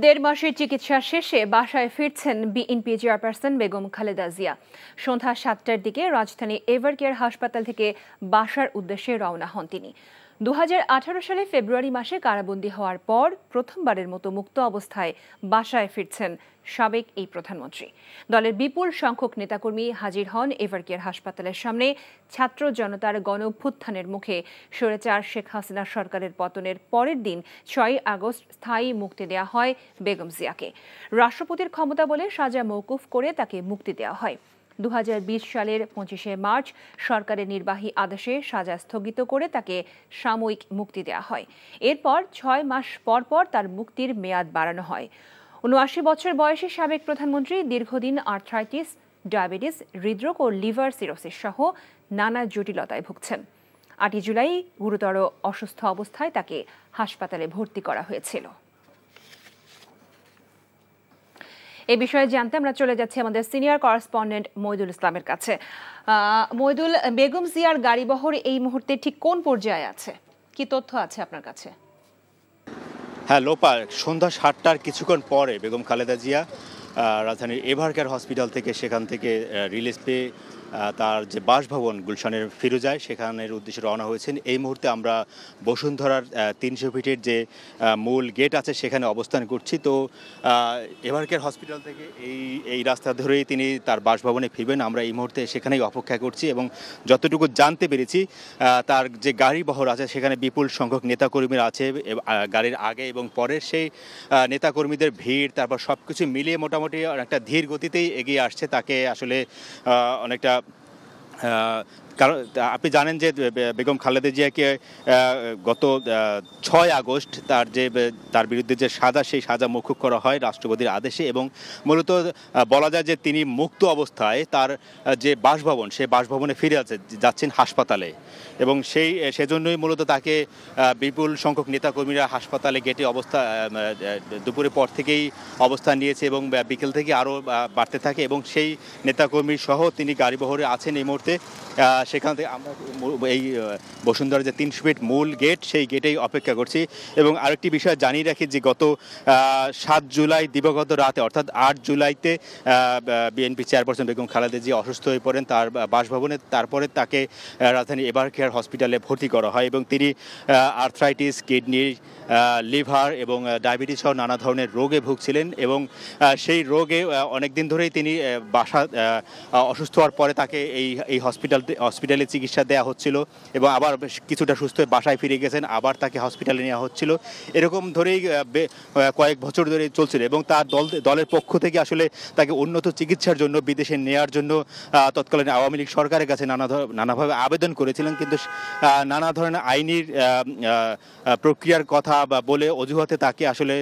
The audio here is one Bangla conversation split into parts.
দেড় মাসের চিকিৎসা শেষে বাসায় ফিরছেন বিএনপি চেয়ারপারসন বেগম খালেদা জিয়া সন্ধ্যা সাতটার দিকে রাজধানী এভারকেয়ার হাসপাতাল থেকে বাসার উদ্দেশ্যে রওনা হন তিনি দু সালে ফেব্রুয়ারি মাসে কারাবন্দি হওয়ার পর প্রথমবারের মতো মুক্ত অবস্থায় বাসায় ফিরছেন সাবেক এই প্রধানমন্ত্রী দলের বিপুল সংখ্যক নেতাকর্মী হাজির হন এভারকেয়ার হাসপাতালের সামনে ছাত্র জনতার গণভ্যুত্থানের মুখে সরেচার শেখ হাসিনা সরকারের পতনের পরের দিন ছয় আগস্ট স্থায়ী মুক্তি দেওয়া হয় বেগম জিয়াকে রাষ্ট্রপতির ক্ষমতা বলে সাজা মৌকুফ করে তাকে মুক্তি দেওয়া হয় দু সালের পঁচিশে মার্চ সরকারের নির্বাহী আদেশে সাজা স্থগিত করে তাকে সাময়িক মুক্তি দেওয়া হয় এরপর ছয় মাস পর পর তার মুক্তির মেয়াদ বাড়ানো হয় উনআশি বছর বয়সে সাবেক প্রধানমন্ত্রী দীর্ঘদিন আর্থ্রাইটিস ডায়াবেটিস হৃদরোগ ও লিভার সিরোসিস সহ নানা জটিলতায় ভুগছেন আটই জুলাই গুরুতর অসুস্থ অবস্থায় তাকে হাসপাতালে ভর্তি করা হয়েছিল এ বিষয়ে জানতে আমরা চলে যাচ্ছি আমাদের সিনিয়র করসপন্ডেন্ট মইদুল ইসলামের কাছে মইদুল বেগম জিয়ার গাড়িবহর এই মুহূর্তে ঠিক কোন পর্যায়ে আছে কি তথ্য আছে আপনার কাছে হ্যাঁ লোপা সন্ধ্যা সাতটার কিছুক্ষণ পরে বেগম খালেদা জিয়া রাজধানীর এভারকেয়ার হসপিটাল থেকে সেখান থেকে রিলিজ পেয়ে তার যে বাসভবন গুলশানের ফিরোজায় সেখানের উদ্দেশ্যে রওনা হয়েছেন এই মুহূর্তে আমরা বসুন্ধরার তিনশো ফিটের যে মূল গেট আছে সেখানে অবস্থান করছি তো এভারকের হসপিটাল থেকে এই এই রাস্তা ধরেই তিনি তার বাসভবনে ফিরবেন আমরা এই মুহূর্তে সেখানেই অপেক্ষা করছি এবং যতটুকু জানতে পেরেছি তার যে গাড়ি বহর আছে সেখানে বিপুল সংখ্যক নেতাকর্মীরা আছে গাড়ির আগে এবং পরের সেই নেতাকর্মীদের ভিড় তারপর সব কিছু মিলিয়ে মোটামুটি একটা ধীর গতিতেই এগিয়ে আসছে তাকে আসলে অনেকটা Uh, কারণ আপনি জানেন যে বেগম খালেদা জিয়াকে গত ছয় আগস্ট তার যে তার বিরুদ্ধে যে সাজা সেই সাজা মুখ করা হয় রাষ্ট্রপতির আদেশে এবং মূলত বলা যায় যে তিনি মুক্ত অবস্থায় তার যে বাসভবন সেই বাসভবনে ফিরে আছে যাচ্ছেন হাসপাতালে এবং সেই সেজন্যই মূলত তাকে বিপুল সংখ্যক নেতাকর্মীরা হাসপাতালে গেটে অবস্থা দুপুরে পর থেকেই অবস্থান নিয়েছে এবং বিকেল থেকে আরও বাড়তে থাকে এবং সেই নেতাকর্মী সহ তিনি গাড়িবহরে আছেন এই মুহূর্তে সেখান থেকে আমরা এই বসুন্ধরা যে তিনশো ফিট মূল গেট সেই গেটেই অপেক্ষা করছি এবং আরেকটি বিষয় জানিয়ে রাখি যে গত সাত জুলাই দিবগত রাতে অর্থাৎ আট জুলাইতে বিএনপি চেয়ারপারসন বেগম খালেদা জি অসুস্থ হয়ে পড়েন তার বাসভবনে তারপরে তাকে রাজধানী এবার কেয়ার হসপিটালে ভর্তি করা হয় এবং তিনি আর্থ্রাইটিস কিডনি লিভার এবং ডায়াবেটিস সহ নানা ধরনের রোগে ভুগছিলেন এবং সেই রোগে অনেকদিন ধরেই তিনি বাসা অসুস্থ হওয়ার পরে তাকে এই এই হসপিটাল হসপিটালে চিকিৎসা দেওয়া হচ্ছিল এবং আবার কিছুটা সুস্থ হয়ে বাসায় ফিরে গেছেন আবার তাকে হসপিটালে নেওয়া হচ্ছিল এরকম ধরেই কয়েক বছর ধরে চলছিল এবং তার দল দলের পক্ষ থেকে আসলে তাকে উন্নত চিকিৎসার জন্য বিদেশে নেওয়ার জন্য তৎকালীন আওয়ামী লীগ সরকারের কাছে নানা নানাভাবে আবেদন করেছিলেন কিন্তু নানা ধরনের আইনির প্রক্রিয়ার কথা বা বলে অজুহাতে তাকে আসলে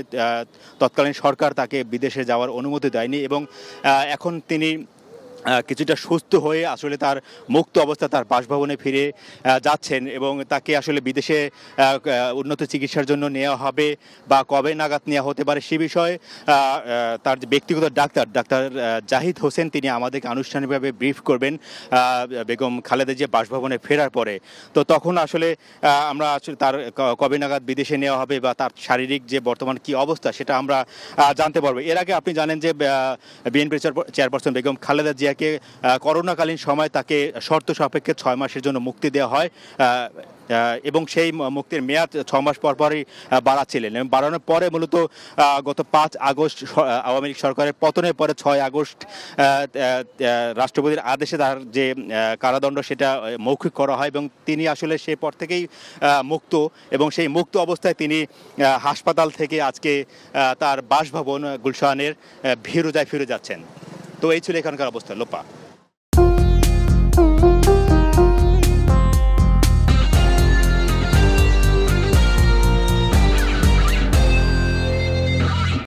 তৎকালীন সরকার তাকে বিদেশে যাওয়ার অনুমতি দেয়নি এবং এখন তিনি কিছুটা সুস্থ হয়ে আসলে তার মুক্ত অবস্থা তার বাসভবনে ফিরে যাচ্ছেন এবং তাকে আসলে বিদেশে উন্নত চিকিৎসার জন্য নেওয়া হবে বা কবে নাগাদ নেওয়া হতে পারে সে বিষয়ে তার ব্যক্তিগত ডাক্তার ডাক্তার জাহিদ হোসেন তিনি আমাদেরকে আনুষ্ঠানিকভাবে ব্রিফ করবেন বেগম খালেদা জিয়া বাসভবনে ফেরার পরে তো তখন আসলে আমরা আসলে তার কবে নাগাদ বিদেশে নেওয়া হবে বা তার শারীরিক যে বর্তমান কি অবস্থা সেটা আমরা জানতে পারবো এর আগে আপনি জানেন যে বিএনপি চেয়ারপারসন বেগম খালেদা জিয়া ইয়াকে করোনাকালীন সময় তাকে শর্ত সাপেক্ষে ছয় মাসের জন্য মুক্তি দেওয়া হয় এবং সেই মুক্তির মেয়াদ ছ মাস পর পরই বাড়াচ্ছিলেন এবং বাড়ানোর পরে মূলত গত পাঁচ আগস্ট আওয়ামী লীগ সরকারের পতনের পরে ছয় আগস্ট রাষ্ট্রপতির আদেশে তার যে কারাদণ্ড সেটা মৌখিক করা হয় এবং তিনি আসলে সে পর থেকেই মুক্ত এবং সেই মুক্ত অবস্থায় তিনি হাসপাতাল থেকে আজকে তার বাসভবন গুলশানের ভিরুজায় ফিরে যাচ্ছেন তো এই ছিল এখানকার অবস্থা লোপা